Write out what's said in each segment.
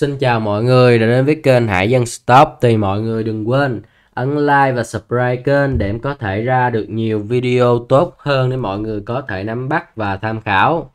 Xin chào mọi người đã đến với kênh Hải Dân Stop Thì mọi người đừng quên ấn like và subscribe kênh để em có thể ra được nhiều video tốt hơn để mọi người có thể nắm bắt và tham khảo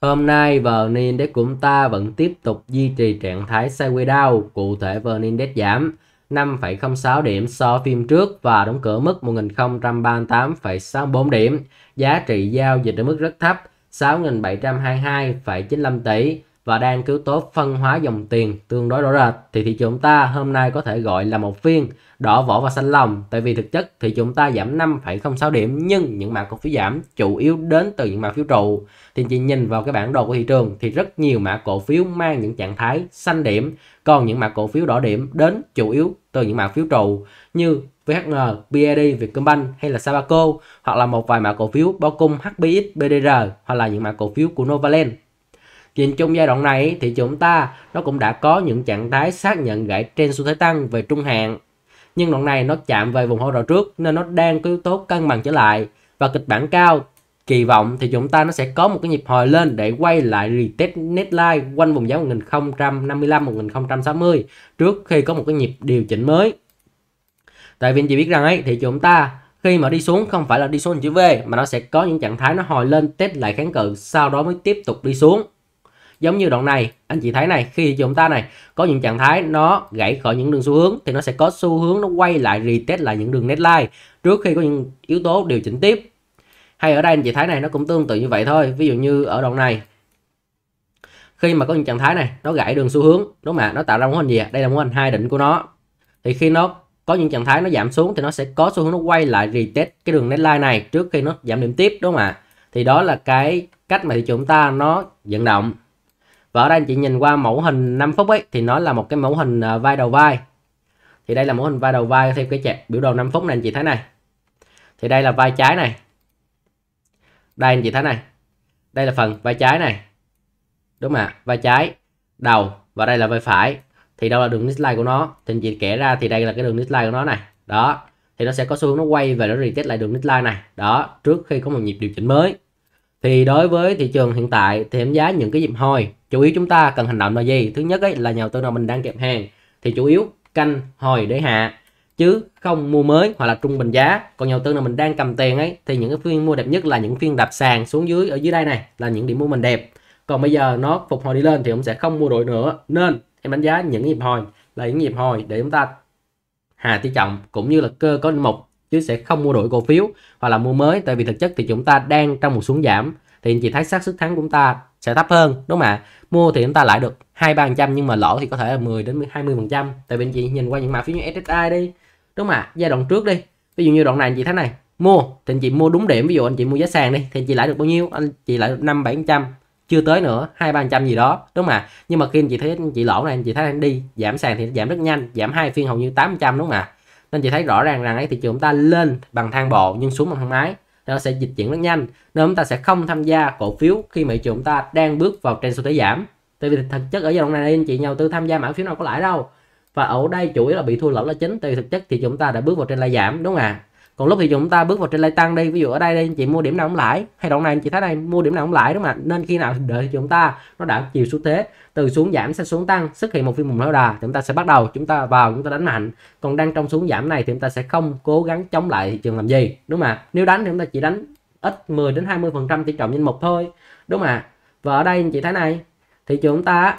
Hôm nay vn Index của chúng ta vẫn tiếp tục duy trì trạng thái sideways down Cụ thể vn Index giảm 5,06 điểm so phim trước và đóng cửa mức 1038,64 điểm Giá trị giao dịch ở mức rất thấp 6.722,95 tỷ và đang cứu tốt phân hóa dòng tiền tương đối rõ rệt thì thị trường ta hôm nay có thể gọi là một phiên đỏ vỏ và xanh lòng tại vì thực chất thị trường ta giảm 5,06 điểm nhưng những mã cổ phiếu giảm chủ yếu đến từ những mã phiếu trụ thì chị nhìn vào cái bản đồ của thị trường thì rất nhiều mã cổ phiếu mang những trạng thái xanh điểm còn những mã cổ phiếu đỏ điểm đến chủ yếu từ những mã phiếu trụ như VHN, BID, Vietcombank hay là Sabaco hoặc là một vài mã cổ phiếu bao cung HBX, BDR hoặc là những mã cổ phiếu của Novaland Nhìn chung giai đoạn này thì chúng ta nó cũng đã có những trạng thái xác nhận gãy trên xu thế tăng về trung hạn. Nhưng đoạn này nó chạm về vùng hỗ trợ trước nên nó đang có yếu tố cân bằng trở lại và kịch bản cao kỳ vọng thì chúng ta nó sẽ có một cái nhịp hồi lên để quay lại retest neckline quanh vùng giá 1055 1060 trước khi có một cái nhịp điều chỉnh mới. Tại vì chị biết rằng ấy thì chúng ta khi mà đi xuống không phải là đi xuống chữ V mà nó sẽ có những trạng thái nó hồi lên test lại kháng cự sau đó mới tiếp tục đi xuống giống như đoạn này anh chị thấy này khi chúng ta này có những trạng thái nó gãy khỏi những đường xu hướng thì nó sẽ có xu hướng nó quay lại retest lại những đường neckline trước khi có những yếu tố điều chỉnh tiếp hay ở đây anh chị thấy này nó cũng tương tự như vậy thôi ví dụ như ở đoạn này khi mà có những trạng thái này nó gãy đường xu hướng đúng không ạ nó tạo ra mô hình gì đây là mô hình hai đỉnh của nó thì khi nó có những trạng thái nó giảm xuống thì nó sẽ có xu hướng nó quay lại retest cái đường neckline này trước khi nó giảm điểm tiếp đúng không ạ thì đó là cái cách mà thị trường chúng ta nó vận động và ở đây anh chị nhìn qua mẫu hình 5 phút ấy thì nó là một cái mẫu hình à, vai đầu vai thì đây là mẫu hình vai đầu vai theo cái chẹp biểu đồ 5 phút này anh chị thấy này thì đây là vai trái này đây anh chị thấy này đây là phần vai trái này đúng mà vai trái đầu và đây là vai phải thì đâu là đường neckline của nó thì anh chị kẻ ra thì đây là cái đường neckline của nó này đó thì nó sẽ có xu hướng nó quay về nó retest lại đường neckline này đó trước khi có một nhịp điều chỉnh mới thì đối với thị trường hiện tại thì giảm giá những cái dịp hoi chủ yếu chúng ta cần hành động là gì thứ nhất ấy là nhà đầu tư nào mình đang kẹp hàng thì chủ yếu canh hồi để hạ chứ không mua mới hoặc là trung bình giá còn nhà đầu tư nào mình đang cầm tiền ấy thì những cái phiên mua đẹp nhất là những phiên đạp sàn xuống dưới ở dưới đây này là những điểm mua mình đẹp còn bây giờ nó phục hồi đi lên thì cũng sẽ không mua đội nữa nên em đánh giá những nhịp hồi là những nhịp hồi để chúng ta hạ tỷ trọng cũng như là cơ có linh mục chứ sẽ không mua đổi cổ phiếu hoặc là mua mới tại vì thực chất thì chúng ta đang trong một xuống giảm thì anh chị thấy xác sức thắng của chúng ta sẽ thấp hơn đúng không ạ mua thì chúng ta lại được hai ba trăm nhưng mà lỗ thì có thể là 10 đến 20 phần trăm tại vì anh chị nhìn qua những mã phiếu như SSI đi đúng không ạ giai đoạn trước đi ví dụ như đoạn này anh chị thấy này mua thì anh chị mua đúng điểm ví dụ anh chị mua giá sàn đi thì anh chị lại được bao nhiêu anh chị lại được năm bảy trăm chưa tới nữa hai ba trăm gì đó đúng không ạ nhưng mà khi anh chị thấy anh chị lỗ này anh chị thấy anh đi giảm sàn thì giảm rất nhanh giảm hai phiên hầu như tám trăm đúng không ạ nên chị thấy rõ ràng rằng ấy thị trường chúng ta lên bằng thang bộ nhưng xuống bằng thang máy nó sẽ dịch chuyển rất nhanh nên chúng ta sẽ không tham gia cổ phiếu khi mà thị trường chúng ta đang bước vào trên xu thế giảm tại vì thực chất ở giai đoạn này anh chị nhà đầu tư tham gia mã phiếu nào có lãi đâu và ở đây chủ yếu là bị thua lỗ là chính tại vì thực chất thì chúng ta đã bước vào trên lai giảm đúng không ạ à? còn lúc thì chúng ta bước vào trên lay tăng đi ví dụ ở đây đây anh chị mua điểm nào cũng lãi hay đoạn này anh chị thấy đây mua điểm nào cũng lãi đúng không ạ nên khi nào đợi chúng ta nó đã chiều xu thế từ xuống giảm sẽ xuống tăng xuất hiện một phiên vùng lao đà chúng ta sẽ bắt đầu chúng ta vào chúng ta đánh mạnh còn đang trong xuống giảm này thì chúng ta sẽ không cố gắng chống lại thị trường làm gì đúng không ạ nếu đánh thì chúng ta chỉ đánh ít 10 đến 20 phần trăm tỷ trọng danh mục thôi đúng không ạ và ở đây anh chị thấy này thì chúng ta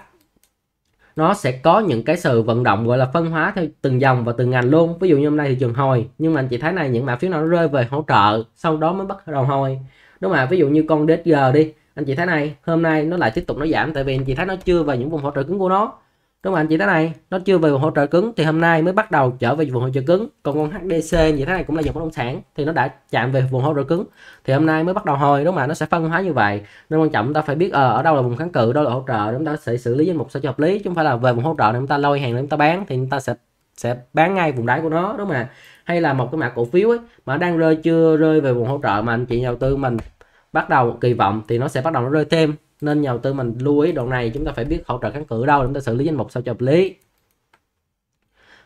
nó sẽ có những cái sự vận động gọi là phân hóa theo từng dòng và từng ngành luôn ví dụ như hôm nay thị trường hồi nhưng mà anh chị thấy này những mã phiếu nào nó rơi về hỗ trợ sau đó mới bắt đầu hồi đúng mà ví dụ như con DSG đi anh chị thấy này hôm nay nó lại tiếp tục nó giảm tại vì anh chị thấy nó chưa vào những vùng hỗ trợ cứng của nó đúng không anh chị thế này nó chưa về vùng hỗ trợ cứng thì hôm nay mới bắt đầu trở về vùng hỗ trợ cứng còn con HDC như thế này cũng là dòng bất động sản thì nó đã chạm về vùng hỗ trợ cứng thì hôm nay mới bắt đầu hồi đúng mà nó sẽ phân hóa như vậy nên quan trọng chúng ta phải biết ờ, ở đâu là vùng kháng cự đâu là hỗ trợ chúng ta sẽ xử lý danh mục sao cho hợp lý chứ không phải là về vùng hỗ trợ để chúng ta lôi hàng để chúng ta bán thì chúng ta sẽ sẽ bán ngay vùng đáy của nó đúng mà hay là một cái mã cổ phiếu ấy mà đang rơi chưa rơi về vùng hỗ trợ mà anh chị nhà đầu tư mình bắt đầu kỳ vọng thì nó sẽ bắt đầu nó rơi thêm nên nhà đầu tư mình lưu ý đoạn này chúng ta phải biết hỗ trợ kháng cự đâu chúng ta xử lý danh mục sao cho hợp lý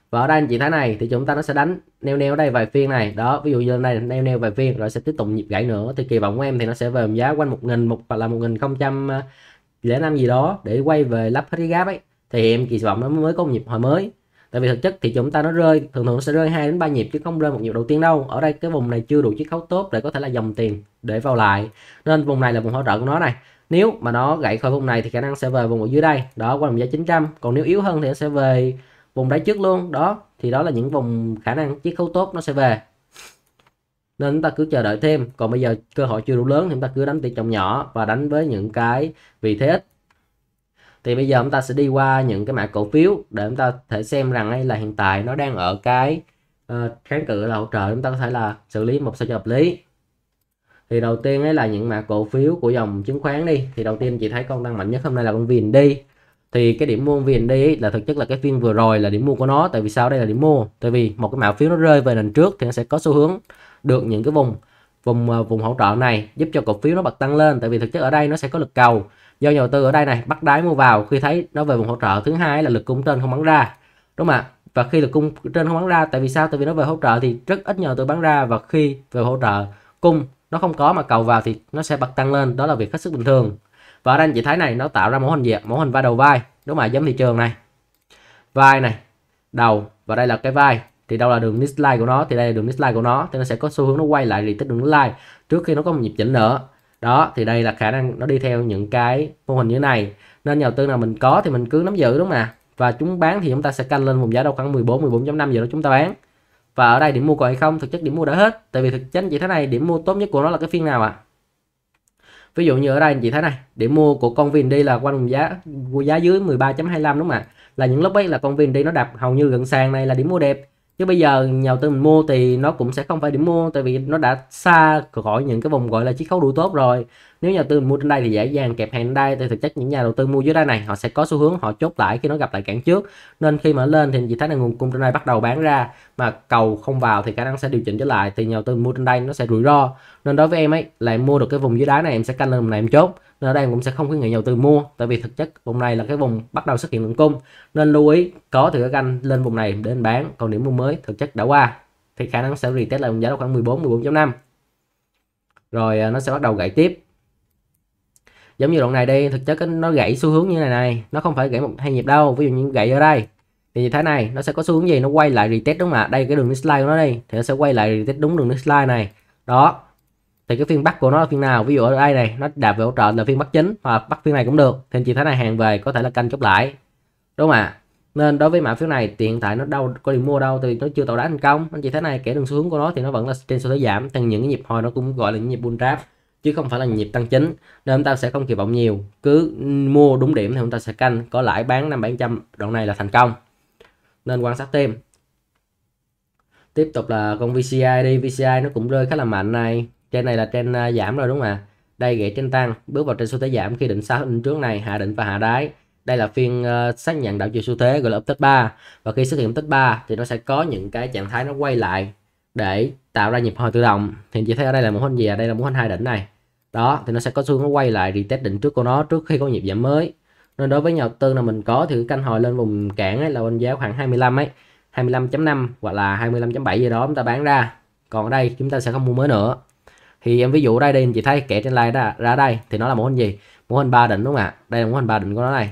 và ở đây anh chị thấy này thì chúng ta nó sẽ đánh neo neo ở đây vài phiên này đó ví dụ như này neo neo vài phiên rồi sẽ tiếp tục nhịp gãy nữa thì kỳ vọng của em thì nó sẽ về giá quanh một nghìn một hoặc là một nghìn không trăm à, lẻ năm gì đó để quay về lắp hết cái gap ấy thì em kỳ vọng nó mới có một nhịp hồi mới tại vì thực chất thì chúng ta nó rơi thường thường nó sẽ rơi hai đến ba nhịp chứ không rơi một nhịp đầu tiên đâu ở đây cái vùng này chưa đủ chiếc khấu tốt để có thể là dòng tiền để vào lại nên vùng này là vùng hỗ trợ của nó này nếu mà nó gãy khỏi vùng này thì khả năng sẽ về vùng ở dưới đây đó qua vùng giá 900 còn nếu yếu hơn thì nó sẽ về vùng đáy trước luôn đó thì đó là những vùng khả năng chiết khấu tốt nó sẽ về nên chúng ta cứ chờ đợi thêm còn bây giờ cơ hội chưa đủ lớn thì chúng ta cứ đánh tỷ trọng nhỏ và đánh với những cái vị thế ít thì bây giờ chúng ta sẽ đi qua những cái mã cổ phiếu để chúng ta thể xem rằng đây là hiện tại nó đang ở cái uh, kháng cự là hỗ trợ chúng ta có thể là xử lý một sao cho hợp lý thì đầu tiên ấy là những mã cổ phiếu của dòng chứng khoán đi thì đầu tiên chị thấy con đang mạnh nhất hôm nay là con viền đi thì cái điểm mua viền đi là thực chất là cái phiên vừa rồi là điểm mua của nó tại vì sao đây là điểm mua tại vì một cái mã phiếu nó rơi về nền trước thì nó sẽ có xu hướng được những cái vùng vùng à, vùng hỗ trợ này giúp cho cổ phiếu nó bật tăng lên tại vì thực chất ở đây nó sẽ có lực cầu do nhà đầu tư ở đây này bắt đáy mua vào khi thấy nó về vùng hỗ trợ thứ hai là lực cung trên không bắn ra đúng không ạ và khi lực cung trên không bắn ra tại vì sao tại vì nó về hỗ trợ thì rất ít nhà đầu tư bán ra và khi về hỗ trợ cung nó không có mà cầu vào thì nó sẽ bật tăng lên đó là việc hết sức bình thường và ở đây anh chị thấy này nó tạo ra mẫu hình gì mẫu hình vai đầu vai đúng mà giống thị trường này vai này đầu và đây là cái vai thì đâu là đường neckline của nó thì đây là đường neckline của nó thì nó sẽ có xu hướng nó quay lại tích đường neckline trước khi nó có một nhịp chỉnh nữa đó thì đây là khả năng nó đi theo những cái mô hình như thế này nên nhà đầu tư nào mình có thì mình cứ nắm giữ đúng mà và chúng bán thì chúng ta sẽ canh lên vùng giá đâu khoảng 14 14.5 giờ đó chúng ta bán và ở đây điểm mua còn hay không thực chất điểm mua đã hết tại vì thực chất chị thế này điểm mua tốt nhất của nó là cái phiên nào ạ à? ví dụ như ở đây chị thấy này điểm mua của con viên đi là quanh vùng giá giá dưới 13.25 đúng không ạ là những lúc ấy là con viên đi nó đạp hầu như gần sàn này là điểm mua đẹp chứ bây giờ nhà đầu tư mình mua thì nó cũng sẽ không phải điểm mua tại vì nó đã xa khỏi những cái vùng gọi là chiết khấu đủ tốt rồi nếu nhà đầu tư mình mua trên đây thì dễ dàng kẹp hàng đây thì thực chất những nhà đầu tư mua dưới đây này họ sẽ có xu hướng họ chốt lại khi nó gặp lại cản trước nên khi mà lên thì chị thấy là nguồn cung trên đây bắt đầu bán ra mà cầu không vào thì khả năng sẽ điều chỉnh trở lại thì nhà đầu tư mua trên đây nó sẽ rủi ro nên đối với em ấy là em mua được cái vùng dưới đáy này em sẽ canh lên này em chốt nên ở đây cũng sẽ không khuyến nghị nhà đầu tư mua tại vì thực chất vùng này là cái vùng bắt đầu xuất hiện lượng cung nên lưu ý có từ các anh lên vùng này để bán còn điểm mua mới thực chất đã qua thì khả năng sẽ retest lại vùng giá đó khoảng 14 14.5 rồi à, nó sẽ bắt đầu gãy tiếp giống như đoạn này đi thực chất nó gãy xu hướng như này này nó không phải gãy một hai nhịp đâu ví dụ như gãy ở đây thì như thế này nó sẽ có xu hướng gì nó quay lại retest đúng không ạ đây cái đường slide của nó đi thì nó sẽ quay lại retest đúng đường slide này đó thì cái phiên bắt của nó là phiên nào ví dụ ở đây này nó đạp về hỗ trợ là phiên bắt chính hoặc bắt phiên này cũng được thì chị thấy này hàng về có thể là canh chốt lại đúng không ạ nên đối với mã phiếu này thì hiện tại nó đâu có điểm mua đâu thì nó chưa tạo đá thành công anh chị thấy này kẻ đường xu hướng của nó thì nó vẫn là trên xu thế giảm thì những cái nhịp hồi nó cũng gọi là những nhịp bull trap chứ không phải là nhịp tăng chính nên chúng ta sẽ không kỳ vọng nhiều cứ mua đúng điểm thì chúng ta sẽ canh có lãi bán năm bảy trăm đoạn này là thành công nên quan sát thêm tiếp tục là con VCI đi VCI nó cũng rơi khá là mạnh này trên này là trên à, giảm rồi đúng không ạ đây gãy trên tăng bước vào trên xu thế giảm khi định sáu đỉnh trước này hạ định và hạ đáy đây là phiên uh, xác nhận đảo chiều xu thế gọi là update 3 và khi xuất hiện update 3 thì nó sẽ có những cái trạng thái nó quay lại để tạo ra nhịp hồi tự động thì chị thấy ở đây là một hình gì ở đây là một hình hai đỉnh này đó thì nó sẽ có xu hướng nó quay lại retest đỉnh trước của nó trước khi có nhịp giảm mới nên đối với nhà đầu tư là mình có thì canh hồi lên vùng cản ấy là bên giá khoảng 25 ấy 25.5 hoặc là 25.7 gì đó chúng ta bán ra còn ở đây chúng ta sẽ không mua mới nữa thì em ví dụ đây đây anh chị thấy kẻ trên line ra, ra đây thì nó là mẫu hình gì mẫu hình ba đỉnh đúng không ạ đây là mẫu hình ba đỉnh của nó này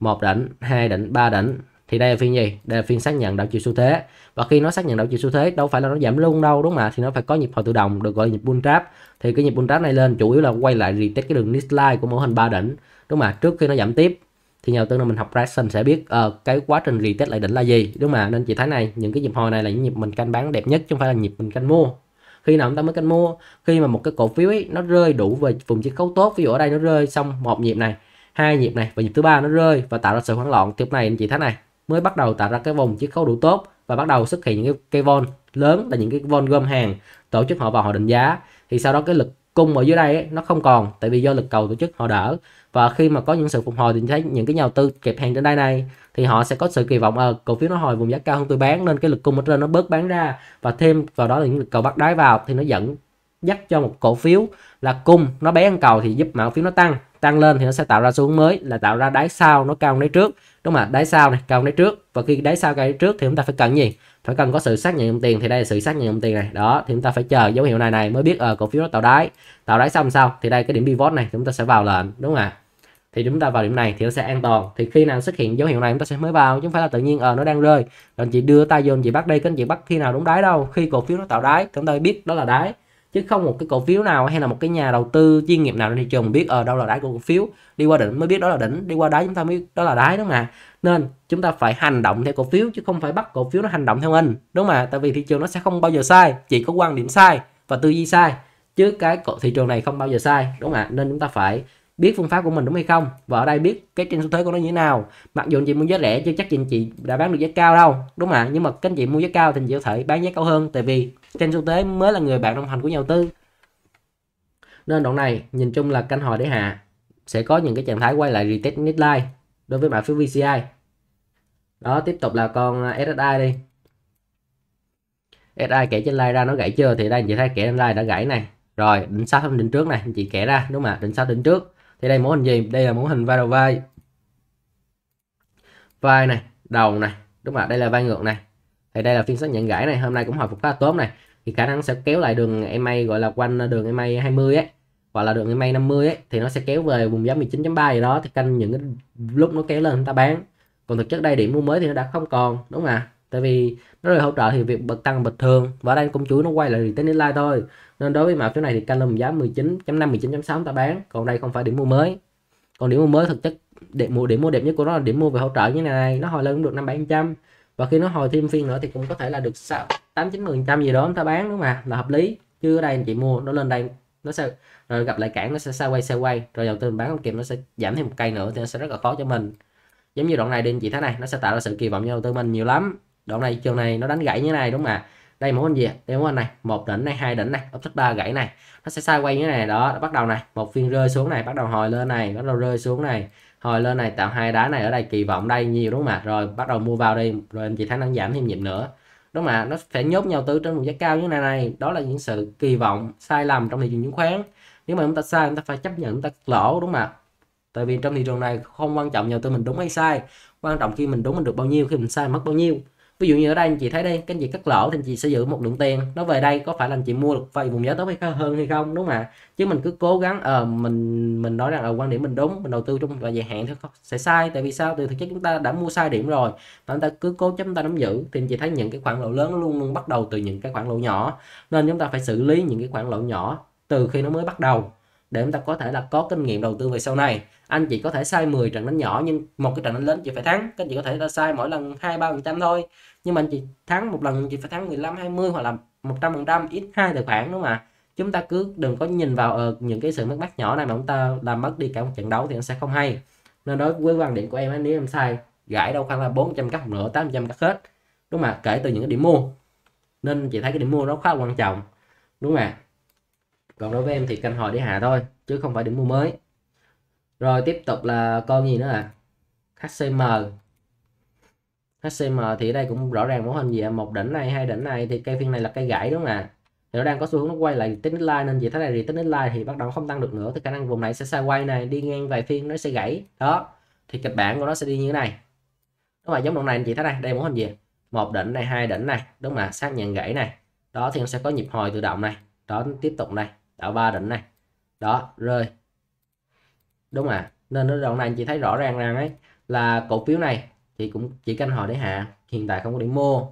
một đỉnh hai đỉnh ba đỉnh thì đây là phiên gì đây là phiên xác nhận đảo chiều xu thế và khi nó xác nhận đảo chiều xu thế đâu phải là nó giảm luôn đâu đúng không ạ thì nó phải có nhịp hồi tự động được gọi là nhịp bull trap thì cái nhịp bull trap này lên chủ yếu là quay lại retest cái đường neckline của mẫu hình ba đỉnh đúng không ạ trước khi nó giảm tiếp thì nhà đầu tư nào mình học Ryzen sẽ biết uh, cái quá trình retest lại đỉnh là gì đúng không ạ nên chị thấy này những cái nhịp hồi này là những nhịp mình canh bán đẹp nhất chứ không phải là nhịp mình canh mua khi nào chúng ta mới canh mua khi mà một cái cổ phiếu ấy nó rơi đủ về vùng chiết khấu tốt ví dụ ở đây nó rơi xong một nhịp này hai nhịp này và nhịp thứ ba nó rơi và tạo ra sự hoảng loạn tiếp này anh chị thấy này mới bắt đầu tạo ra cái vùng chiết khấu đủ tốt và bắt đầu xuất hiện những cái cây vol lớn là những cái vol gom hàng tổ chức họ vào họ định giá thì sau đó cái lực cung ở dưới đây ấy, nó không còn tại vì do lực cầu tổ chức họ đỡ và khi mà có những sự phục hồi thì thấy những cái nhà đầu tư kẹp hàng trên đây này thì họ sẽ có sự kỳ vọng ở cổ phiếu nó hồi vùng giá cao hơn tôi bán nên cái lực cung ở trên nó bớt bán ra và thêm vào đó là những lực cầu bắt đáy vào thì nó dẫn dắt cho một cổ phiếu là cung nó bé hơn cầu thì giúp mã cổ phiếu nó tăng tăng lên thì nó sẽ tạo ra xu hướng mới là tạo ra đáy sau nó cao hơn đáy trước đúng không ạ đáy sau này cao hơn đáy trước và khi đáy sau cao đáy trước thì chúng ta phải cần gì phải cần có sự xác nhận dòng tiền thì đây là sự xác nhận dòng tiền này đó thì chúng ta phải chờ dấu hiệu này này mới biết ở ờ, à, cổ phiếu nó tạo đáy tạo đáy xong sao thì đây cái điểm pivot này chúng ta sẽ vào lệnh đúng không ạ thì chúng ta vào điểm này thì nó sẽ an toàn thì khi nào xuất hiện dấu hiệu này chúng ta sẽ mới vào chứ không phải là tự nhiên ờ à, nó đang rơi rồi chị đưa tay vô chị bắt đây kênh chị bắt khi nào đúng đáy đâu khi cổ phiếu nó tạo đáy chúng ta biết đó là đáy chứ không một cái cổ phiếu nào hay là một cái nhà đầu tư chuyên nghiệp nào trên thị trường biết ở ờ, đâu là đáy của cổ phiếu đi qua đỉnh mới biết đó là đỉnh đi qua đáy chúng ta mới đó là đáy đúng không ạ nên chúng ta phải hành động theo cổ phiếu chứ không phải bắt cổ phiếu nó hành động theo mình đúng không ạ tại vì thị trường nó sẽ không bao giờ sai chỉ có quan điểm sai và tư duy sai chứ cái thị trường này không bao giờ sai đúng không ạ nên chúng ta phải biết phương pháp của mình đúng hay không và ở đây biết cái trên xu thế của nó như thế nào mặc dù anh chị mua giá rẻ chứ chắc anh chị đã bán được giá cao đâu đúng không nhưng mà các anh chị mua giá cao thì anh chị có thể bán giá cao hơn tại vì trên xu thế mới là người bạn đồng hành của nhà đầu tư nên đoạn này nhìn chung là canh hồi để hạ sẽ có những cái trạng thái quay lại retest midline đối với mã phiếu VCI đó tiếp tục là con à, SSI đi SI kẻ trên line ra nó gãy chưa thì đây chị thấy kẻ trên line đã gãy này rồi đỉnh sáu đỉnh trước này chị kẻ ra đúng không đỉnh sáu đỉnh trước thì đây mẫu hình gì đây là mẫu hình vai đầu vai vai này đầu này đúng không ạ đây là vai ngược này thì đây là phiên xác nhận gãy này hôm nay cũng hồi phục khá tốt này thì khả năng sẽ kéo lại đường EMA gọi là quanh đường EMA 20 ấy hoặc là đường EMA 50 ấy thì nó sẽ kéo về vùng giá 19.3 gì đó thì canh những cái lúc nó kéo lên chúng ta bán còn thực chất đây điểm mua mới thì nó đã không còn đúng không ạ tại vì nó lời hỗ trợ thì việc bật tăng bình thường và ở đây công chuỗi nó quay lại tính đến like thôi nên đối với mạo phiếu này thì Callum giá 19.5 19.6 ta bán còn đây không phải điểm mua mới còn điểm mua mới thực chất điểm mua điểm mua đẹp nhất của nó là điểm mua về hỗ trợ như này nó hồi lên cũng được năm bảy trăm và khi nó hồi thêm phiên nữa thì cũng có thể là được sáu tám chín phần trăm gì đó ta bán đúng mà là hợp lý chứ ở đây anh chị mua nó lên đây nó sẽ rồi gặp lại cản nó sẽ xa quay xa quay rồi đầu tư bán không kịp nó sẽ giảm thêm một cây nữa thì nó sẽ rất là khó cho mình giống như đoạn này đi anh chị thấy này nó sẽ tạo ra sự kỳ vọng cho đầu tư mình nhiều lắm đoạn này trường này nó đánh gãy như thế này đúng không ạ đây mẫu hình gì đây mẫu hình này một đỉnh này hai đỉnh này ấp offset ba gãy này nó sẽ sai quay như thế này đó bắt đầu này một phiên rơi xuống này bắt đầu hồi lên này bắt đầu rơi xuống này hồi lên này tạo hai đá này ở đây kỳ vọng đây nhiều đúng không ạ rồi bắt đầu mua vào đi rồi anh chị thấy nó giảm thêm nhịp nữa đúng không ạ nó sẽ nhốt nhau tứ trên vùng giá cao như thế này này đó là những sự kỳ vọng sai lầm trong thị trường chứng khoán nếu mà chúng ta sai chúng ta phải chấp nhận chúng ta lỗ đúng không ạ tại vì trong thị trường này không quan trọng nhà đầu tư mình đúng hay sai quan trọng khi mình đúng mình được bao nhiêu khi mình sai mất bao nhiêu ví dụ như ở đây anh chị thấy đây cái anh cắt lỗ thì anh chị sẽ giữ một lượng tiền nó về đây có phải là anh chị mua được vậy vùng giá tốt hay hơn hay không đúng không chứ mình cứ cố gắng ờ à, mình mình nói rằng ở à, quan điểm mình đúng mình đầu tư trong và dài hạn thì sẽ sai tại vì sao từ thực chất chúng ta đã mua sai điểm rồi và chúng ta cứ cố chúng ta nắm giữ thì anh chị thấy những cái khoản lỗ lớn luôn luôn bắt đầu từ những cái khoản lỗ nhỏ nên chúng ta phải xử lý những cái khoản lỗ nhỏ từ khi nó mới bắt đầu để chúng ta có thể là có kinh nghiệm đầu tư về sau này anh chỉ có thể sai 10 trận đánh nhỏ nhưng một cái trận đánh lớn chị phải thắng các chị có thể là sai mỗi lần hai ba phần trăm thôi nhưng mà anh chị thắng một lần chị phải thắng 15 20 hoặc là 100 phần trăm ít hai tài khoản đúng không ạ chúng ta cứ đừng có nhìn vào uh, những cái sự mất mát nhỏ này mà chúng ta làm mất đi cả một trận đấu thì nó sẽ không hay nên đối với quan điểm của em nếu em sai gãy đâu khoảng là 400 cắt nữa 800 cắt hết đúng không ạ? kể từ những cái điểm mua nên chị thấy cái điểm mua nó khá là quan trọng đúng không ạ? còn đối với em thì canh hồi để hạ thôi chứ không phải điểm mua mới rồi tiếp tục là con gì nữa à HCM HCM thì ở đây cũng rõ ràng mẫu hình gì à? một đỉnh này hai đỉnh này thì cây phiên này là cây gãy đúng không ạ à? thì nó đang có xu hướng nó quay lại tính line nên gì thế này thì tính line thì bắt đầu không tăng được nữa thì khả năng vùng này sẽ quay này đi ngang vài phiên nó sẽ gãy đó thì kịch bản của nó sẽ đi như thế này đúng mà giống đoạn này anh chị thấy đây đây mẫu hình gì một đỉnh này hai đỉnh này đúng mà xác nhận gãy này đó thì nó sẽ có nhịp hồi tự động này đó tiếp tục này tạo ba đỉnh này đó rơi đúng à nên nó đoạn này chị thấy rõ ràng rằng ấy là cổ phiếu này thì cũng chỉ canh hồi để hạ hiện tại không có điểm mua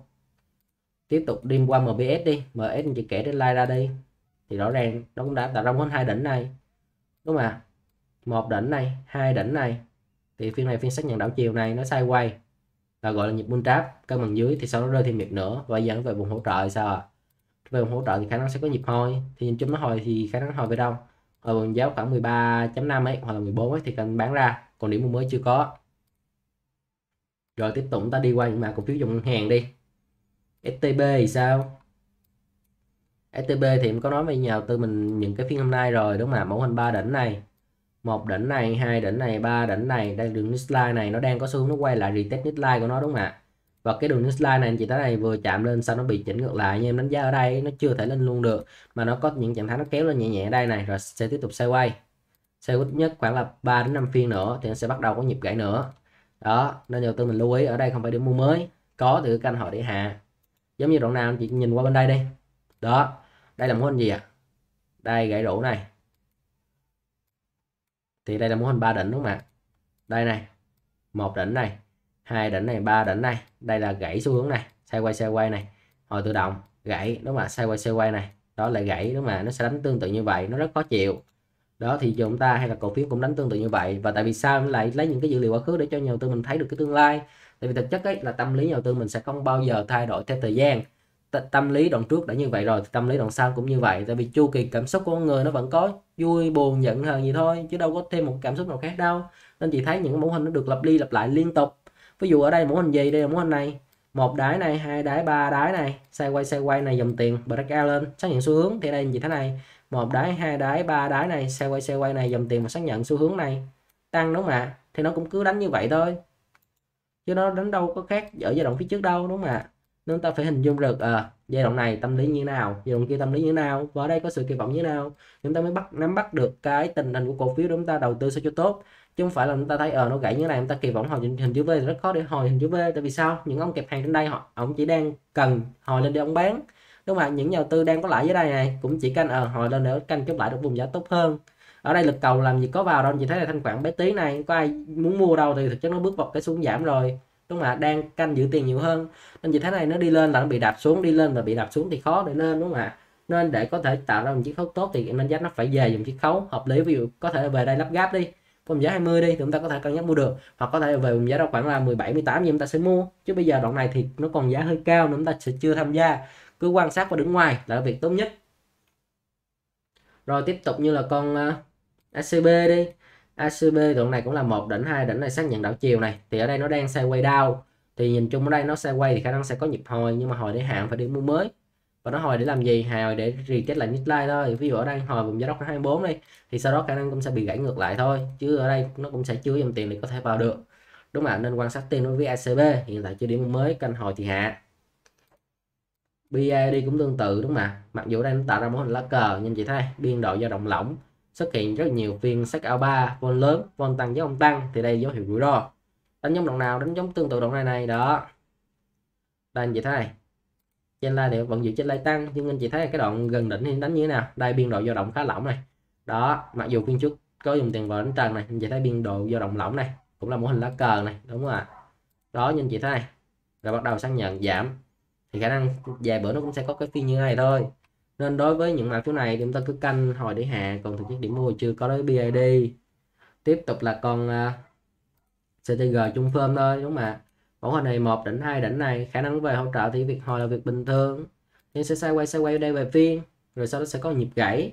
tiếp tục đi qua MBS đi MBS chị kể đến like ra đi thì rõ ràng nó cũng đã tạo ra hết hai đỉnh này đúng mà một đỉnh này hai đỉnh này thì phiên này phiên xác nhận đảo chiều này nó sai quay là gọi là nhịp bull trap cân bằng dưới thì sau đó rơi thêm nhịp nữa và dần về vùng hỗ trợ sao ạ à? về hỗ trợ thì khả năng sẽ có nhịp hồi thì nhìn chung nó hồi thì khả năng hồi về đâu ở vùng giá khoảng 13.5 ấy hoặc là 14 ấy thì cần bán ra còn điểm mua mới chưa có rồi tiếp tục ta đi qua những mã cổ phiếu dùng ngân hàng đi STB thì sao STB thì em có nói với nhà đầu tư mình những cái phiên hôm nay rồi đúng không ạ mẫu hình ba đỉnh này một đỉnh này hai đỉnh này ba đỉnh này đây đường midline này nó đang có xu hướng nó quay lại retest midline của nó đúng không ạ và cái đường neckline này anh chị thấy này vừa chạm lên sau nó bị chỉnh ngược lại như em đánh giá ở đây nó chưa thể lên luôn được mà nó có những trạng thái nó kéo lên nhẹ nhẹ ở đây này rồi sẽ tiếp tục xoay quay xoay ít nhất khoảng là 3 đến 5 phiên nữa thì nó sẽ bắt đầu có nhịp gãy nữa đó nên đầu tư mình lưu ý ở đây không phải điểm mua mới có từ canh họ để hạ giống như đoạn nào anh chị nhìn qua bên đây đi đó đây là mô hình gì ạ à? đây gãy rũ này thì đây là mô hình ba đỉnh đúng không ạ đây này một đỉnh này hai đỉnh này ba đỉnh này đây là gãy xu hướng này xoay quay xoay quay này hồi tự động gãy đúng mà xoay quay xoay quay này đó là gãy đúng mà nó sẽ đánh tương tự như vậy nó rất khó chịu đó thì chúng ta hay là cổ phiếu cũng đánh tương tự như vậy và tại vì sao mình lại lấy những cái dữ liệu quá khứ để cho nhà đầu tư mình thấy được cái tương lai tại vì thực chất ấy là tâm lý nhà đầu tư mình sẽ không bao giờ thay đổi theo thời gian T tâm lý đoạn trước đã như vậy rồi thì tâm lý đoạn sau cũng như vậy tại vì chu kỳ cảm xúc của con người nó vẫn có vui buồn giận hờn gì thôi chứ đâu có thêm một cảm xúc nào khác đâu nên chị thấy những mẫu hình nó được lặp đi lặp lại liên tục ví dụ ở đây món hình gì đây là món hình này một đáy này hai đáy ba đáy này xoay quay xoay quay này dòng tiền break out lên xác nhận xu hướng thì đây gì thế này một đáy hai đáy ba đáy này xoay quay xoay quay này dòng tiền mà xác nhận xu hướng này tăng đúng không ạ thì nó cũng cứ đánh như vậy thôi chứ nó đánh đâu có khác ở giai đoạn phía trước đâu đúng không ạ nên ta phải hình dung được à, giai đoạn này tâm lý như nào giai đoạn kia tâm lý như nào và ở đây có sự kỳ vọng như nào chúng ta mới bắt nắm bắt được cái tình hình của cổ phiếu để chúng ta đầu tư sao cho tốt chứ không phải là chúng ta thấy ở ờ, à, nó gãy như thế này chúng ta kỳ vọng hồi hình chữ V rất khó để hồi hình chữ V tại vì sao những ông kẹp hàng trên đây họ ông chỉ đang cần hồi lên để ông bán đúng không ạ những nhà đầu tư đang có lãi dưới đây này cũng chỉ canh ở ờ, à, hồi lên để canh chốt lại được vùng giá tốt hơn ở đây lực cầu làm gì có vào đâu chỉ thấy là thanh khoản bé tí này có ai muốn mua đâu thì thực chất nó bước vào cái xuống giảm rồi đúng không ạ đang canh giữ tiền nhiều hơn nên như thế này nó đi lên là nó bị đạp xuống đi lên và bị đạp xuống thì khó để lên đúng không ạ nên để có thể tạo ra một chiếc khấu tốt thì nên giá nó phải về dùng chiếc khấu hợp lý ví dụ có thể về đây lắp gáp đi có vùng giá 20 đi thì chúng ta có thể cân nhắc mua được hoặc có thể về vùng giá đó khoảng là 17 18 thì chúng ta sẽ mua chứ bây giờ đoạn này thì nó còn giá hơi cao nên chúng ta sẽ chưa tham gia cứ quan sát và đứng ngoài là việc tốt nhất rồi tiếp tục như là con ờ, ACB đi ACB đoạn này cũng là một đỉnh hai đỉnh này xác nhận đảo chiều này thì ở đây nó đang quay down thì nhìn chung ở đây nó quay thì khả năng sẽ có nhịp hồi nhưng mà hồi để hạn phải đi mua mới và nó hồi để làm gì hồi để retest lại like thôi ví dụ ở đây hồi vùng giá đốc 24 đi thì sau đó khả năng cũng sẽ bị gãy ngược lại thôi chứ ở đây nó cũng sẽ chưa dòng tiền để có thể vào được đúng không ạ nên quan sát tiền đối với ACB hiện tại chưa điểm mới canh hồi thì hạ BID e cũng tương tự đúng không ạ mặc dù đây nó tạo ra mô hình lá cờ nhưng chị thấy biên độ dao động lỏng xuất hiện rất nhiều phiên sách ao 3 vol lớn vol tăng với ông tăng thì đây dấu hiệu rủi ro đánh giống đoạn nào đánh giống tương tự đoạn này này đó đây chị thấy này trên lai đều vẫn giữ trên lai tăng nhưng anh chị thấy cái đoạn gần đỉnh thì đánh như thế nào đây biên độ dao động khá lỏng này đó mặc dù phiên trước có dùng tiền vào đánh trần này anh chị thấy biên độ dao động lỏng này cũng là mô hình lá cờ này đúng không ạ? đó nhưng chị thấy này rồi bắt đầu xác nhận giảm thì khả năng vài bữa nó cũng sẽ có cái phiên như này thôi nên đối với những mã phiếu này chúng ta cứ canh hồi để hạ còn thực chất điểm mua chưa có đối BID tiếp tục là con uh, à, CTG chung phơm thôi đúng không ạ? mẫu hình này một đỉnh hai đỉnh này khả năng về hỗ trợ thì việc hồi là việc bình thường nhưng sẽ sai quay sai quay ở đây về phiên rồi sau đó sẽ có nhịp gãy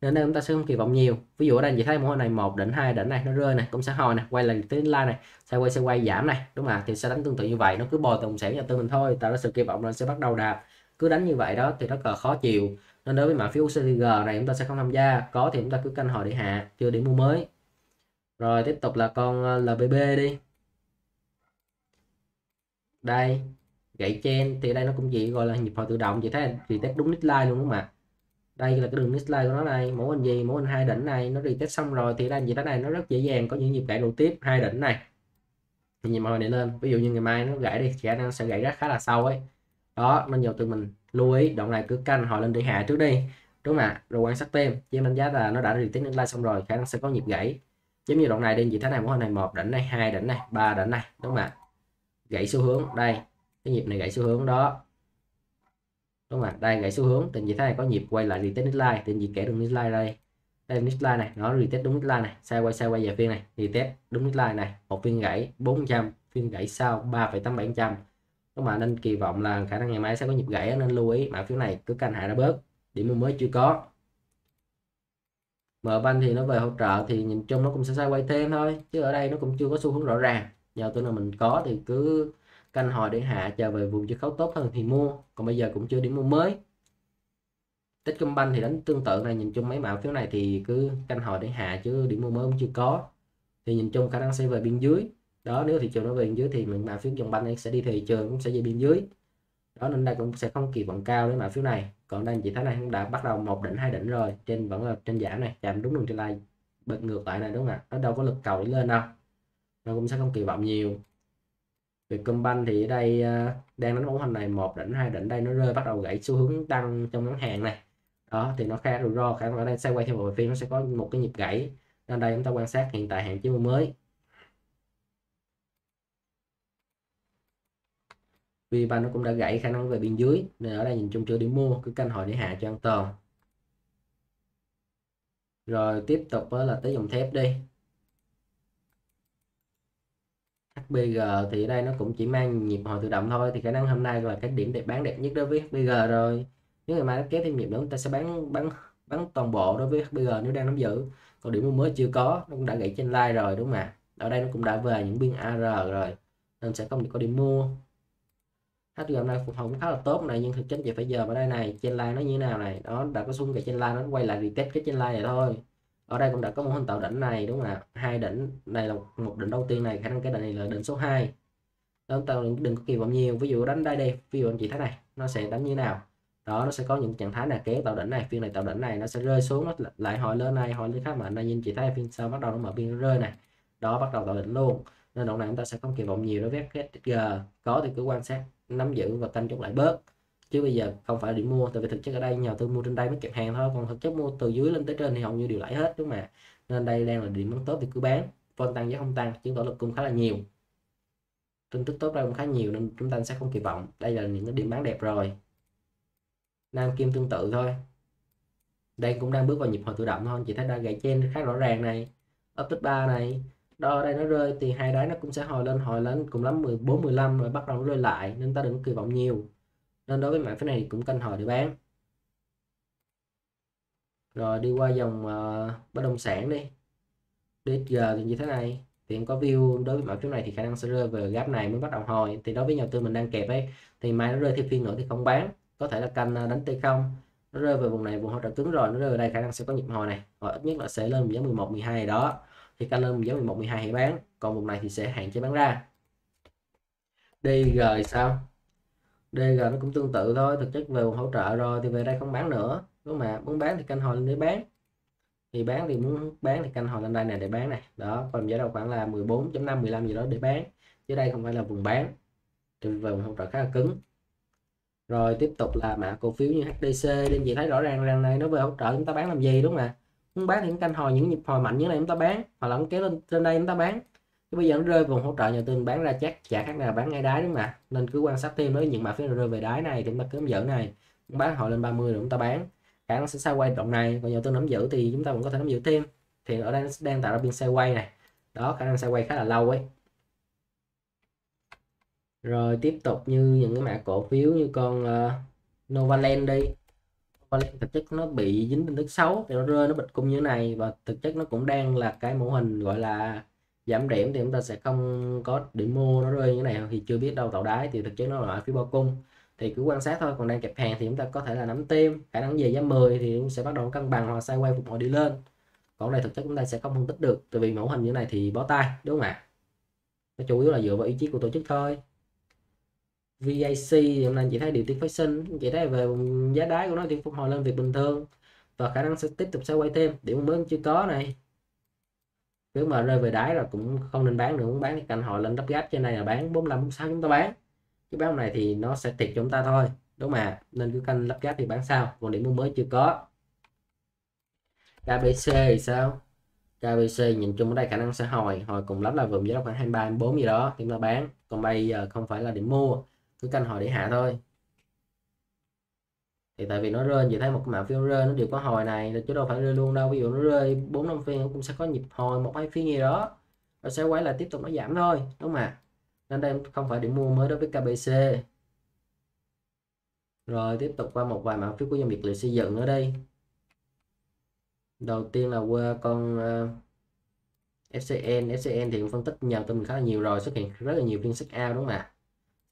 nên đây chúng ta sẽ không kỳ vọng nhiều ví dụ ở đây chị thấy mẫu hình này một đỉnh hai đỉnh này nó rơi này cũng sẽ hồi này quay lại tiến line này sai quay sai quay giảm này đúng không ạ thì sẽ đánh tương tự như vậy nó cứ bồi tổng sản nhà tư mình thôi tạo ra sự kỳ vọng là sẽ bắt đầu đạp cứ đánh như vậy đó thì rất là khó chịu nên đối với mã phiếu CTG này chúng ta sẽ không tham gia có thì chúng ta cứ canh hồi để hạ chưa để mua mới rồi tiếp tục là con ờ, LBB đi đây gãy chen thì đây nó cũng gì gọi là nhịp hồi tự động vậy thế test đúng nít luôn đúng không ạ đây là cái đường nít của nó này mẫu hình gì mẫu hình hai đỉnh này nó đi test xong rồi thì đây gì đó này nó rất dễ dàng có những nhịp gãy đầu tiếp hai đỉnh này thì nhịp hồi này lên ví dụ như ngày mai nó gãy đi khả năng sẽ gãy rất khá là sâu ấy đó nên nhiều tụi mình lưu ý đoạn này cứ canh hồi lên đi hạ trước đi đúng không ạ rồi quan sát thêm chứ đánh giá là nó đã đi test line xong rồi khả năng sẽ có nhịp gãy giống như đoạn này đi gì thế này mẫu hình này một đỉnh này hai đỉnh này ba đỉnh này đúng không ạ gãy xu hướng đây cái nhịp này gãy xu hướng đó đúng không ạ đây gãy xu hướng tình gì thế này có nhịp quay lại retest line tình gì kẻ đường line đây đây line này nó retest đúng line này sai quay sai quay về phiên này retest đúng line này một phiên gãy 400 phiên gãy sau 3,8700 đúng mà nên kỳ vọng là khả năng ngày mai sẽ có nhịp gãy nên lưu ý mã phiếu này cứ canh hạ ra bớt điểm mua mới chưa có mở banh thì nó về hỗ trợ thì nhìn chung nó cũng sẽ sai quay thêm thôi chứ ở đây nó cũng chưa có xu hướng rõ ràng do tức nào mình có thì cứ canh hồi để hạ chờ về vùng chiết khấu tốt hơn thì mua còn bây giờ cũng chưa điểm mua mới Techcombank thì đánh tương tự này nhìn chung mấy mã phiếu này thì cứ canh hồi để hạ chứ điểm mua mới cũng chưa có thì nhìn chung khả năng sẽ về biên dưới đó nếu thị trường nó về biên dưới thì mình mã phiếu dòng banh này sẽ đi thị trường cũng sẽ về biên dưới đó nên đây cũng sẽ không kỳ vọng cao đến mã phiếu này còn đang chỉ thấy này cũng đã bắt đầu một đỉnh hai đỉnh rồi trên vẫn là trên giảm này chạm đúng đường trên lai bật ngược lại này đúng không ạ nó đâu có lực cầu lên đâu nó cũng sẽ không kỳ vọng nhiều Vietcombank thì ở đây ờ, đang đánh bóng hành này một đỉnh hai đỉnh đây nó rơi bắt đầu gãy xu hướng tăng trong ngắn hàng này đó thì nó khá rủi ro khả năng ở đây sẽ quay theo một phiên nó sẽ có một cái nhịp gãy nên đây chúng ta quan sát hiện tại hạn chế mua mới vì và nó cũng đã gãy khả năng về biên dưới nên ở đây nhìn chung chưa đi mua cứ canh hồi để hạ cho an toàn rồi tiếp tục với là tới dòng thép đi HPG thì ở đây nó cũng chỉ mang nhịp hồi tự động thôi thì khả năng hôm nay là cái điểm để bán đẹp nhất đối với HPG rồi nếu ngày mai nó kéo thêm nhịp nữa chúng ta sẽ bán bán bán toàn bộ đối với HPG nếu đang nắm giữ còn điểm mua mới chưa có nó cũng đã gãy trên like rồi đúng không ạ ở đây nó cũng đã về những biên AR rồi nên sẽ không được có điểm mua HPG hôm nay phục hồi cũng khá là tốt này nhưng thực chất về phải giờ ở đây này trên like nó như thế nào này Đó đã có xuống cái trên like nó quay lại retest cái trên like này thôi ở đây cũng đã có một hình tạo đỉnh này đúng không ạ hai đỉnh này là một đỉnh đầu tiên này khả năng cái đỉnh này là đỉnh số 2 đó ta đừng, có kỳ vọng nhiều ví dụ đánh đây đây ví dụ anh chị thấy này nó sẽ đánh như nào đó nó sẽ có những trạng thái là kéo tạo đỉnh này phiên này tạo đỉnh này nó sẽ rơi xuống nó lại hồi lên này hồi lên khác mà đây nhìn chị thấy phiên sau bắt đầu nó mở biên rơi này đó bắt đầu tạo đỉnh luôn nên đoạn này chúng ta sẽ không kỳ vọng nhiều đối với SG có thì cứ quan sát nắm giữ và canh chốt lại bớt chứ bây giờ không phải điểm mua tại vì thực chất ở đây nhà đầu tư mua trên đây mới kẹp hàng thôi còn thực chất mua từ dưới lên tới trên thì hầu như đều lãi hết đúng không ạ? nên đây đang là điểm bán tốt thì cứ bán vol tăng giá không tăng chứng tỏ lực cung khá là nhiều tin tức tốt ra cũng khá nhiều nên chúng ta sẽ không kỳ vọng đây là những cái điểm bán đẹp rồi nam kim tương tự thôi đây cũng đang bước vào nhịp hồi tự động thôi chị thấy đã gãy trên khá rõ ràng này tích 3 này đo đây nó rơi thì hai đáy nó cũng sẽ hồi lên hồi lên cùng lắm 14 15 rồi bắt đầu nó rơi lại nên ta đừng kỳ vọng nhiều nên đối với mã phía này cũng canh hồi để bán rồi đi qua dòng uh, bất động sản đi DSG thì như thế này thì em có view đối với mã phiếu này thì khả năng sẽ rơi về gap này mới bắt đầu hồi thì đối với nhà tư mình đang kẹp ấy thì mai nó rơi thêm phiên nữa thì không bán có thể là canh ờ, đánh t 0 nó rơi về vùng này vùng hỗ trợ cứng rồi nó rơi ở đây khả năng sẽ có nhịp hồi này hoặc ít nhất là sẽ lên giá 11 12 này đó thì canh lên giá 11 12 thì bán còn vùng này thì sẽ hạn chế bán ra DG sao DG nó cũng tương tự thôi thực chất về hỗ trợ rồi thì về đây không bán nữa nếu mà muốn bán thì canh hồi lên để bán thì bán thì muốn bán thì canh hồi lên đây này để bán này đó còn giá đầu khoảng là 14.5 15 gì đó để bán chứ đây không phải là vùng bán thì vùng hỗ trợ khá là cứng rồi tiếp tục là mã cổ phiếu như HDC nên chị thấy rõ ràng rằng này nó về hỗ trợ chúng ta bán làm gì đúng không ạ muốn bán thì canh hồi những nhịp hồi mạnh như này chúng ta bán hoặc là kéo lên trên đây chúng ta bán chứ bây giờ nó rơi vùng hỗ trợ nhà tư bán ra chắc chả khác nào bán ngay đáy đúng không ạ nên cứ quan sát thêm nếu những mã phiếu rơi về đáy này thì chúng ta cứ nắm giữ này bán hồi lên 30 rồi chúng ta bán khả năng sẽ sao quay động này còn nhà tư nắm giữ thì chúng ta cũng có thể nắm giữ thêm thì ở đây đang tạo ra biên quay này đó khả năng sẽ quay khá là lâu ấy rồi tiếp tục như những cái mã cổ phiếu như con uh, Novaland đi Novaland thực chất nó bị dính tin tức xấu thì nó rơi nó bịch cung như thế này và thực chất nó cũng đang là cái mô hình gọi là giảm điểm thì chúng ta sẽ không có điểm mua nó rơi như thế này thì chưa biết đâu tạo đáy thì thực chất nó là phía bao cung thì cứ quan sát thôi còn đang kẹp hàng thì chúng ta có thể là nắm tim khả năng về giá 10 thì cũng sẽ bắt đầu cân bằng hoặc sai quay phục hồi đi lên còn này thực chất chúng ta sẽ không phân tích được tại vì mẫu hình như này thì bó tay đúng không ạ nó chủ yếu là dựa vào ý chí của tổ chức thôi VAC thì hôm nay chỉ thấy điều tiết phát sinh chị thấy về giá đáy của nó thì phục hồi lên việc bình thường và khả năng sẽ tiếp tục sẽ quay thêm điểm mới chưa có này nếu mà rơi về đáy là cũng không nên bán nữa muốn bán thì canh hồi lên đắp gáp trên này là bán 45 46 chúng ta bán cái bán này thì nó sẽ thiệt chúng ta thôi đúng mà nên cứ canh lắp gáp thì bán sao còn điểm mua mới chưa có KBC thì sao KBC nhìn chung ở đây khả năng sẽ hồi hồi cùng lắm là vùng giá khoảng 23 24 gì đó chúng ta bán còn bây giờ không phải là điểm mua cứ canh hồi để hạ thôi thì tại vì nó rơi chị thấy một cái mã phiên rơi nó đều có hồi này là chứ đâu phải rơi luôn đâu ví dụ nó rơi bốn năm phiên cũng sẽ có nhịp hồi một hai phiên gì đó nó sẽ quay lại tiếp tục nó giảm thôi đúng không ạ nên đây không phải điểm mua mới đối với KBC rồi tiếp tục qua một vài mã phiếu của doanh nghiệp liệu xây dựng ở đây đầu tiên là qua con uh, ờ, FCN FCN thì cũng phân tích nhà tôi mình khá là nhiều rồi xuất hiện rất là nhiều phiên sách ao đúng không ạ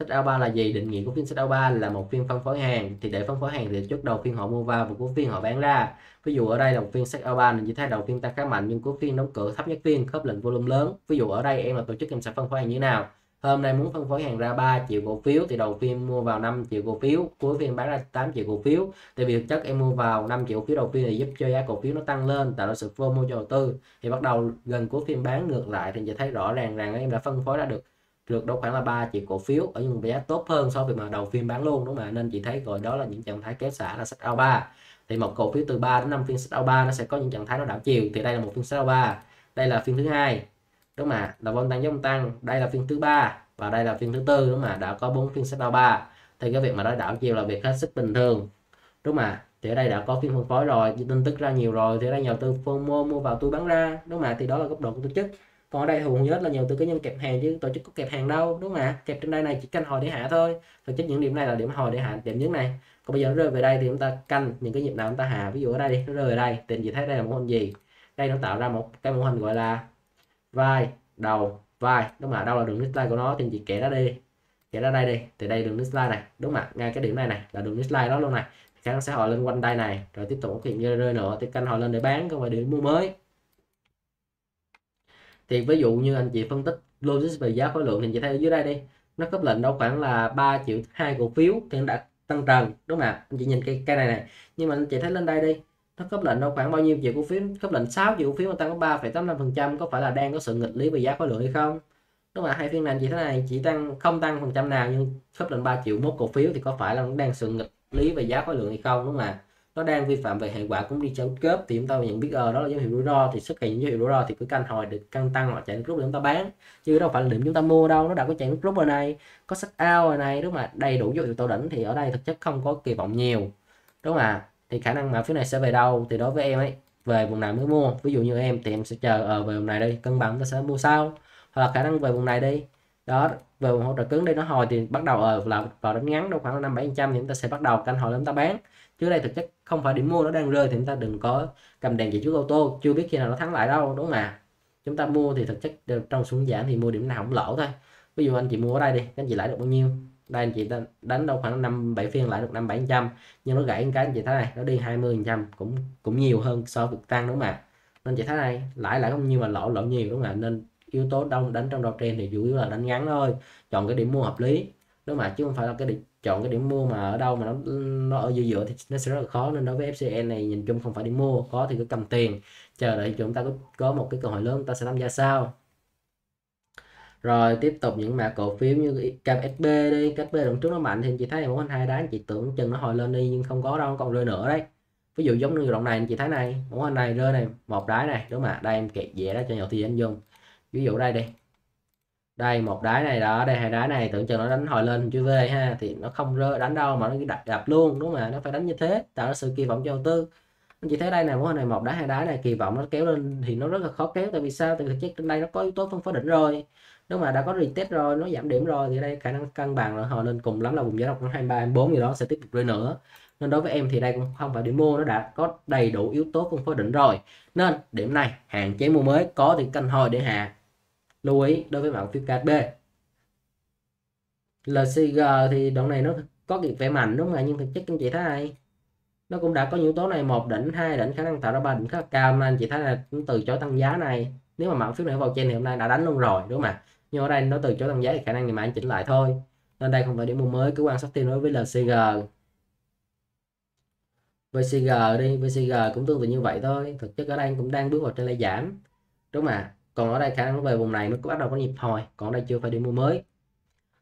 Sách L3 là gì? Định nghĩa của phiên sách L3 là một phiên phân phối hàng. Thì để phân phối hàng thì trước đầu phiên họ mua vào và cuối phiên họ bán ra. Ví dụ ở đây là một phiên sách L3 mình chỉ thấy đầu phiên tăng khá mạnh nhưng cuối phiên đóng cửa thấp nhất phiên, khớp lệnh volume lớn. Ví dụ ở đây em là tổ chức em sẽ phân phối hàng như thế nào? Hôm nay muốn phân phối hàng ra 3 triệu cổ phiếu thì đầu phiên mua vào 5 triệu cổ phiếu, cuối phiên bán ra 8 triệu cổ phiếu. Tại vì thực chất em mua vào 5 triệu cổ phiếu đầu phiên thì giúp cho giá cổ phiếu nó tăng lên, tạo ra sự FOMO cho đầu tư. Thì bắt đầu gần cuối phiên bán ngược lại thì sẽ thấy rõ ràng rằng em đã phân phối ra được được đâu khoảng là ba chỉ cổ phiếu ở những giá tốt hơn so với mà đầu phiên bán luôn đúng không ạ nên chị thấy rồi đó là những trạng thái kéo xả là sách ao 3 thì một cổ phiếu từ 3 đến 5 phiên sách ao 3 nó sẽ có những trạng thái nó đảo chiều thì đây là một phiên sách ao 3 đây là phiên thứ hai đúng không ạ là vol tăng giống tăng đây là phiên thứ ba và đây là phiên thứ tư đúng không ạ đã có bốn phiên sách ao 3 thì cái việc mà nó đảo chiều là việc hết sức bình thường đúng không ạ thì ở đây đã có phiên phân phối rồi tin tức ra nhiều rồi thì ở đây nhà đầu tư mua mua vào tôi bán ra đúng không ạ thì đó là góc độ của tổ chức còn ở đây hầu hết là nhiều từ cá nhân kẹp hàng chứ tổ chức có kẹp hàng đâu đúng không ạ kẹp trên đây này chỉ canh hồi để hạ thôi thực chất những điểm này là điểm hồi để hạ điểm nhấn này còn bây giờ nó rơi về đây thì chúng ta canh những cái nhịp nào chúng ta hạ ví dụ ở đây đi nó rơi về đây thì gì thấy đây là mô hình gì đây nó tạo ra một cái mô hình gọi là vai đầu vai đúng không ạ đâu là đường neckline của nó thì chị kẻ ra đi kẻ ra đây đi thì đây đường neckline này đúng không ạ ngay cái điểm này này là đường neckline đó luôn này khả năng sẽ họ lên quanh đây này rồi tiếp tục hiện rơi nữa thì canh họ lên để bán không phải để mua mới thì ví dụ như anh chị phân tích logic về giá khối lượng thì anh chị thấy ở dưới đây đi nó khớp lệnh đâu khoảng là 3 triệu hai cổ phiếu thì đã tăng trần đúng không ạ anh chị nhìn cái cái này này nhưng mà anh chị thấy lên đây đi nó khớp lệnh đâu khoảng bao nhiêu triệu cổ phiếu khớp lệnh 6 triệu cổ phiếu mà tăng có 3,85% có phải là đang có sự nghịch lý về giá khối lượng hay không đúng không ạ hai phiên này anh chị thấy này chỉ tăng không tăng phần trăm nào nhưng khớp lệnh 3 triệu một cổ phiếu thì có phải là đang sự nghịch lý về giá khối lượng hay không đúng không ạ nó đang vi phạm về hệ quả cũng đi chảo cớp thì chúng ta nhận biết ờ đó là dấu hiệu rủi ro thì xuất hiện những dấu hiệu rủi ro thì cứ canh hồi được căng tăng hoặc chạy nước rút để chúng ta bán chứ đâu phải là điểm chúng ta mua đâu nó đã có chạy nước rút rồi này có sách ao rồi này đúng mà đầy đủ dấu hiệu tổ đỉnh thì ở đây thực chất không có kỳ vọng nhiều đúng mà thì khả năng mà phía này sẽ về đâu thì đối với em ấy về vùng nào mới mua ví dụ như em thì em sẽ chờ ở ờ, về vùng này đi cân bằng ta sẽ mua sau hoặc là khả năng về vùng này đi đó về vùng hỗ trợ cứng đi nó hồi thì bắt đầu ở ờ, là vào đánh ngắn đâu khoảng năm bảy trăm thì chúng ta sẽ bắt đầu canh hồi chúng ta bán chứ đây thực chất không phải điểm mua nó đang rơi thì chúng ta đừng có cầm đèn chạy trước ô tô chưa biết khi nào nó thắng lại đâu đúng không ạ chúng ta mua thì thực chất trong xuống giảm thì mua điểm nào cũng lỗ thôi ví dụ anh chị mua ở đây đi anh chị lãi được bao nhiêu đây anh chị đánh đâu khoảng năm bảy phiên lãi được năm bảy trăm nhưng nó gãy cái anh chị thấy này nó đi 20 trăm cũng cũng nhiều hơn so với tăng đúng không ạ nên chị thấy này lãi lãi không nhiều mà lỗ lỗ nhiều đúng không ạ nên yếu tố đông đánh trong đầu trên thì chủ yếu là đánh ngắn thôi chọn cái điểm mua hợp lý đúng không ạ chứ không phải là cái điểm chọn cái điểm mua mà ở đâu mà nó nó ở giữa giữa thì nó sẽ rất là khó nên đối với FCN e này nhìn chung không phải đi mua khó thì cứ cầm tiền chờ đợi chúng ta có, có một cái cơ hội lớn chúng ta sẽ tham gia sau rồi tiếp tục những mã cổ phiếu như KSB đi KSB lần trước nó mạnh thì chị thấy hình hai đá chị tưởng chừng nó hồi lên đi nhưng không có đâu còn rơi nữa đấy ví dụ giống như đoạn này chị thấy này mỗi hình này rơi này một đáy này đúng mà đây em kẹt dễ đó cho nhỏ thì anh dùng ví dụ đây đi đây một đá này đó đây hai đá này tưởng chừng nó đánh hồi lên chưa về ha thì nó không rơi đánh đâu mà nó đập, đập luôn đúng không ạ nó phải đánh như thế tạo ra sự kỳ vọng cho đầu tư anh chị thấy đây này mối hình này một đá hai đá này kỳ vọng nó kéo lên thì nó rất là khó kéo tại vì sao tại vì thực chất trên đây nó có yếu tố phân phối đỉnh rồi nếu mà đã có retest rồi nó giảm điểm rồi thì đây khả năng cân bằng là hồi lên cùng lắm là vùng giá độc 23 24 gì đó sẽ tiếp tục rơi nữa nên đối với em thì đây cũng không phải điểm mua nó đã có đầy đủ yếu tố phân phối đỉnh rồi nên điểm này hạn chế mua mới có thì canh hồi để hạ lưu ý đối với mẫu phiếu B LCG thì đoạn này nó có việc vẻ mạnh đúng không ạ nhưng thực chất anh chị thấy ai nó cũng đã có những tố này một đỉnh hai đỉnh khả năng tạo ra ba đỉnh khá cao nên anh chị thấy là cũng từ chỗ tăng giá này nếu mà mã phiếu này vào trên thì hôm nay đã đánh luôn rồi đúng không ạ nhưng ở đây nó từ chỗ tăng giá thì khả năng ngày mai anh chỉnh lại thôi nên đây không phải điểm mua mới cứ quan sát thêm đối với LCG VCG đi VCG cũng tương tự như vậy thôi thực chất ở đây cũng đang bước vào trên lay giảm đúng không ạ còn ở đây khả năng về vùng này nó bắt đầu có nhịp hồi còn ở đây chưa phải đi mua mới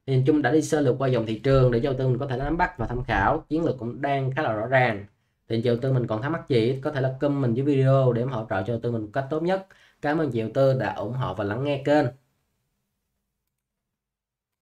nhìn chung đã đi sơ lược qua dòng thị trường để cho tư mình có thể nắm bắt và tham khảo chiến lược cũng đang khá là rõ ràng thì chiều tư mình còn thắc mắc gì có thể là comment dưới video để hỗ trợ cho tư mình một cách tốt nhất cảm ơn chiều tư đã ủng hộ và lắng nghe kênh